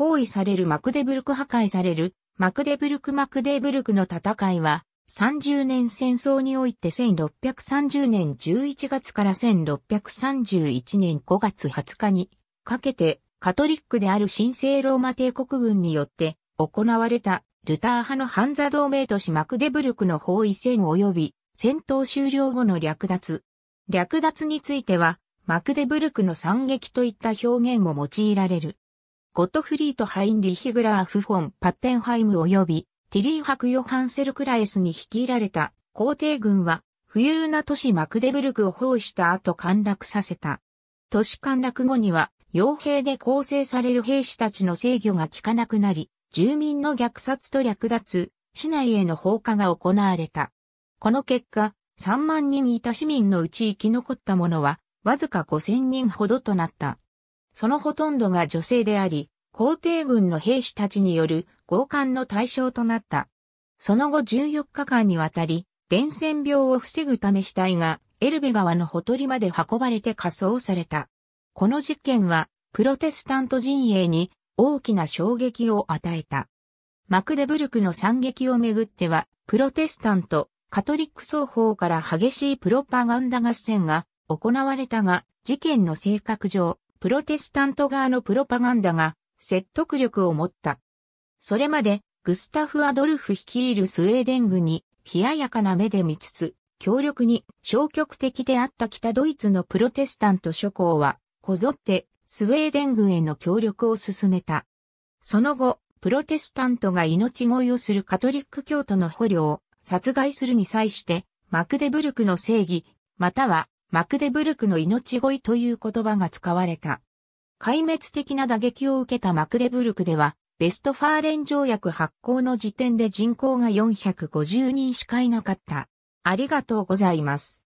包囲されるマクデブルク破壊される、マクデブルクマクデブルクの戦いは、30年戦争において1630年11月から1631年5月20日にかけてカトリックである神聖ローマ帝国軍によって行われたルター派のハンザ同盟都市マクデブルクの包囲戦及び戦闘終了後の略奪。略奪についてはマクデブルクの惨劇といった表現も用いられる。ゴットフリート・ハインリヒ・グラーフ・フォン・パッペンハイム及びティリー・ハク・ヨハンセル・クラエスに率いられた皇帝軍は富裕な都市マクデブルクを包囲した後陥落させた。都市陥落後には傭兵で構成される兵士たちの制御が効かなくなり、住民の虐殺と略奪、市内への放火が行われた。この結果、3万人いた市民のうち生き残った者は、わずか5000人ほどとなった。そのほとんどが女性であり、皇帝軍の兵士たちによる強姦の対象となった。その後14日間にわたり、伝染病を防ぐため死体がエルベ川のほとりまで運ばれて火葬された。この実験は、プロテスタント陣営に大きな衝撃を与えた。マクデブルクの惨劇をめぐっては、プロテスタント、カトリック双方から激しいプロパガンダ合戦が行われたが、事件の性格上、プロテスタント側のプロパガンダが説得力を持った。それまで、グスタフ・アドルフ率いるスウェーデン軍に、冷ややかな目で見つつ、強力に消極的であった北ドイツのプロテスタント諸侯は、こぞってスウェーデン軍への協力を進めた。その後、プロテスタントが命乞いをするカトリック教徒の捕虜を殺害するに際して、マクデブルクの正義、またはマクデブルクの命乞いという言葉が使われた。壊滅的な打撃を受けたマクデブルクでは、ベストファーレン条約発行の時点で人口が450人しかいなかった。ありがとうございます。